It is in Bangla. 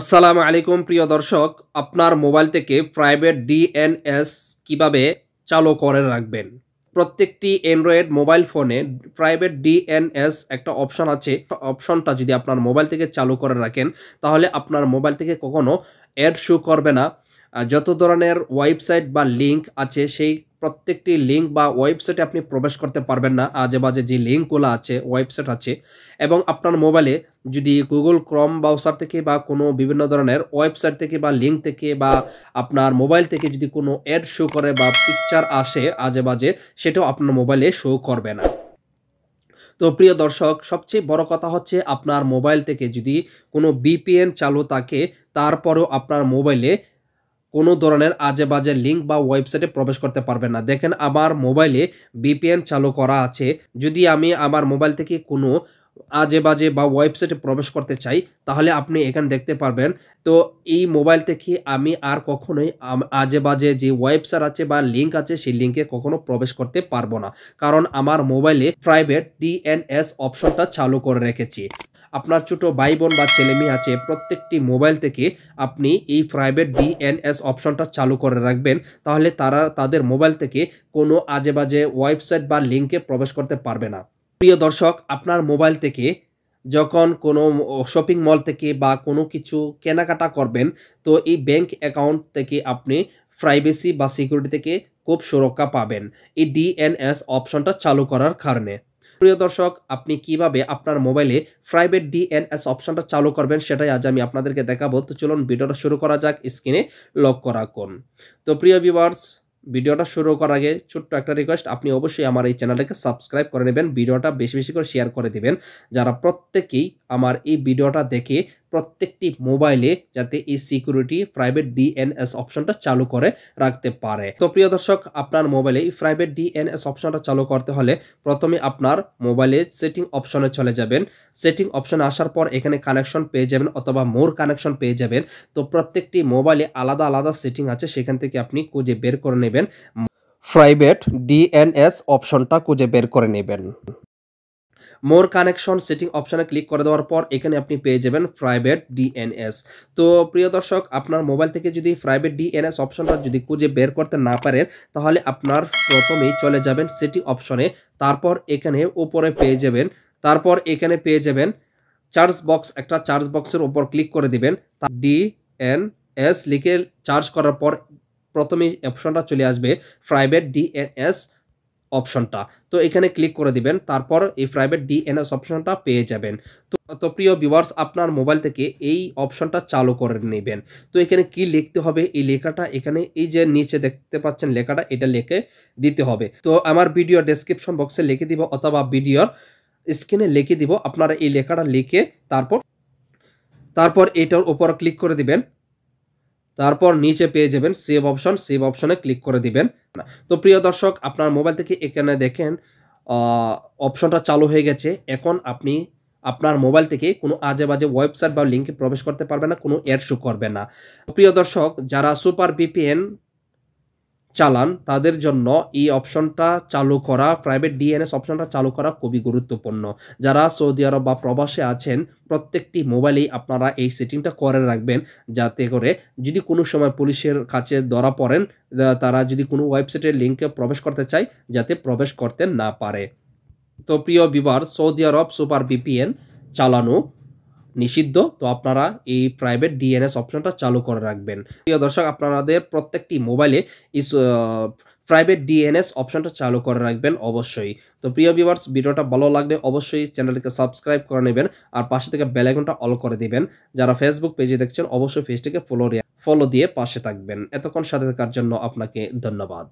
আসসালামু আলাইকুম প্রিয় দর্শক আপনার মোবাইল থেকে প্রাইভেট ডিএনএস কিভাবে চালু করে রাখবেন প্রত্যেকটি অ্যান্ড্রয়েড মোবাইল ফোনে প্রাইভেট ডিএনএস একটা অপশন আছে অপশনটা যদি আপনার মোবাইল থেকে চালু করে রাখেন তাহলে আপনার মোবাইল থেকে কখনো অ্যাড শো করবে না যত ধরনের ওয়েবসাইট বা লিঙ্ক আছে সেই প্রত্যেকটি লিঙ্ক বা ওয়েবসাইটে আপনি প্রবেশ করতে পারবেন না আজে বাজে যে লিঙ্কগুলো আছে ওয়েবসাইট আছে এবং আপনার মোবাইলে যদি গুগল ক্রম ব্রাউসার থেকে বা কোনো বিভিন্ন ধরনের ওয়েবসাইট থেকে বা লিঙ্ক থেকে বা আপনার মোবাইল থেকে যদি কোনো অ্যাড শো করে বা পিকচার আসে আজে বাজে সেটাও আপনার মোবাইলে শো করবে না তো প্রিয় দর্শক সবচেয়ে বড় কথা হচ্ছে আপনার মোবাইল থেকে যদি কোনো বিপিএন চালু থাকে তারপরেও আপনার মোবাইলে কোনো ধরনের আজে বাজে লিঙ্ক বা ওয়েবসাইটে প্রবেশ করতে পারবেন না দেখেন আমার মোবাইলে বিপিএন চালু করা আছে যদি আমি আমার মোবাইল থেকে কোনো আজে বাজে বা ওয়েবসাইটে প্রবেশ করতে চাই তাহলে আপনি এখানে দেখতে পারবেন তো এই মোবাইল থেকে আমি আর কখনোই আজে বাজে যে ওয়েবসাইট আছে বা লিঙ্ক আছে সেই লিঙ্কে কখনো প্রবেশ করতে পারবো না কারণ আমার মোবাইলে প্রাইভেট ডিএনএস অপশনটা চালু করে রেখেছি আপনার ছোট ভাই বোন বা ছেলে মেয়ে আছে প্রত্যেকটি মোবাইল থেকে আপনি এই প্রাইভেট ডিএনএস অপশনটা চালু করে রাখবেন তাহলে তারা তাদের মোবাইল থেকে কোনো আজে বাজে ওয়েবসাইট বা লিঙ্কে প্রবেশ করতে পারবে না প্রিয় দর্শক আপনার মোবাইল থেকে যখন কোনো শপিং মল থেকে বা কোনো কিছু কেনাকাটা করবেন তো এই ব্যাংক অ্যাকাউন্ট থেকে আপনি প্রাইভেসি বা সিকিউরিটি থেকে খুব সুরক্ষা পাবেন এই ডিএনএস অপশনটা চালু করার কারণে প্রিয় দর্শক আপনি কিভাবে আপনার মোবাইলে প্রাইভেট ডিএনএস অপশনটা চালু করবেন সেটাই আজ আমি আপনাদেরকে দেখাবো তো চলুন ভিডিওটা শুরু করা যাক স্ক্রিনে লক করা কোন তো প্রিয় ভিউয়ার্স ভিডিওটা শুরু করার আগে ছোট্ট একটা রিকোয়েস্ট আপনি অবশ্যই আমার এই চ্যানেলটাকে সাবস্ক্রাইব করে নেবেন ভিডিওটা বেশি বেশি করে শেয়ার করে দেবেন যারা প্রত্যেকেই আমার এই ভিডিওটা দেখে প্রত্যেকটি মোবাইলে যাতে এই সিকিউরিটি প্রাইভেট ডিএনএস অপশনটা চালু করে রাখতে পারে তো প্রিয় দর্শক আপনার মোবাইলে এই প্রাইভেট ডিএনএস অপশনটা চালু করতে হলে প্রথমে আপনার মোবাইলে সেটিং অপশনে চলে যাবেন সেটিং অপশনে আসার পর এখানে কানেকশন পেয়ে যাবেন অথবা মোর কানেকশন পেয়ে যাবেন তো প্রত্যেকটি মোবাইলে আলাদা আলাদা সেটিং আছে সেখান থেকে আপনি খুঁজে বের করে নেবেন নেবেন প্রাইভেট ডিএনএস অপশনটা খুঁজে বের করে নেবেন মোর কানেকশন সেটিং অপশানে ক্লিক করে দেওয়ার পর এখানে আপনি পেয়ে যাবেন প্রাইভেট ডিএনএস তো প্রিয় দর্শক আপনার মোবাইল থেকে যদি প্রাইভেট ডিএনএস অপশনটা যদি খুঁজে বের করতে না পারেন তাহলে আপনার প্রথমেই চলে যাবেন সেটিং অপশনে তারপর এখানে ওপরে পেয়ে যাবেন তারপর এখানে পেয়ে যাবেন চার্জ বক্স একটা চার্জ বক্সের ওপর ক্লিক করে দিবেন ডিএনএস লিখে চার্জ করার পর প্রথমে অপশনটা চলে আসবে প্রাইভেট ডিএনএস অপশনটা তো এখানে ক্লিক করে দিবেন তারপর এই প্রাইভেট ডিএনএস অপশনটা পেয়ে যাবেন তো তো প্রিয় ভিউয়ার্স আপনার মোবাইল থেকে এই অপশনটা চালু করে নেবেন তো এখানে কি লিখতে হবে এই লেখাটা এখানে এই যে নিচে দেখতে পাচ্ছেন লেখাটা এটা লিখে দিতে হবে তো আমার ভিডিও ডেসক্রিপশন বক্সে লিখে দিব অথবা ভিডিওর স্ক্রিনে লিখে দিব আপনারা এই লেখাটা লিখে তারপর তারপর এটার উপর ক্লিক করে দিবেন তারপর নিচে পেয়ে যাবেন সেভ অপশন সেভ অপশনে ক্লিক করে দিবেন তো প্রিয় দর্শক আপনার মোবাইল থেকে এখানে দেখেন অপশনটা চালু হয়ে গেছে এখন আপনি আপনার মোবাইল থেকে কোনো আজে বাজে ওয়েবসাইট বা লিঙ্কে প্রবেশ করতে পারবে না কোনো অ্যাড শো করবে না প্রিয় দর্শক যারা সুপার বিপিএন চালান তাদের জন্য এই অপশনটা চালু করা প্রাইভেট ডিএনএস অপশনটা চালু করা খুবই গুরুত্বপূর্ণ যারা সৌদি আরব বা প্রবাসে আছেন প্রত্যেকটি মোবাইলেই আপনারা এই সেটিংটা করে রাখবেন যাতে করে যদি কোনো সময় পুলিশের কাছে ধরা পড়েন তারা যদি কোনো ওয়েবসাইটের লিঙ্কে প্রবেশ করতে চায় যাতে প্রবেশ করতে না পারে তো প্রিয় বিবার সৌদি আরব সুপার বিপিএন চালানো নিষিদ্ধ তো আপনারা এই প্রাইভেট ডিএনএস অপশনটা চালু করে রাখবেন প্রিয় দর্শক আপনাদের প্রত্যেকটি মোবাইলে ইস প্রাইভেট ডিএনএস অপশনটা চালু করে রাখবেন অবশ্যই তো প্রিয় ভিউয়ার্স ভিডিওটা ভালো লাগলে অবশ্যই চ্যানেলকে সাবস্ক্রাইব করে নেবেন আর পাশে থেকে বেলাইকনটা অল করে দিবেন যারা ফেসবুক পেজে দেখছেন অবশ্যই পেজটিকে ফলো ফলো দিয়ে পাশে থাকবেন এতক্ষণ সাথে থাকার জন্য আপনাকে ধন্যবাদ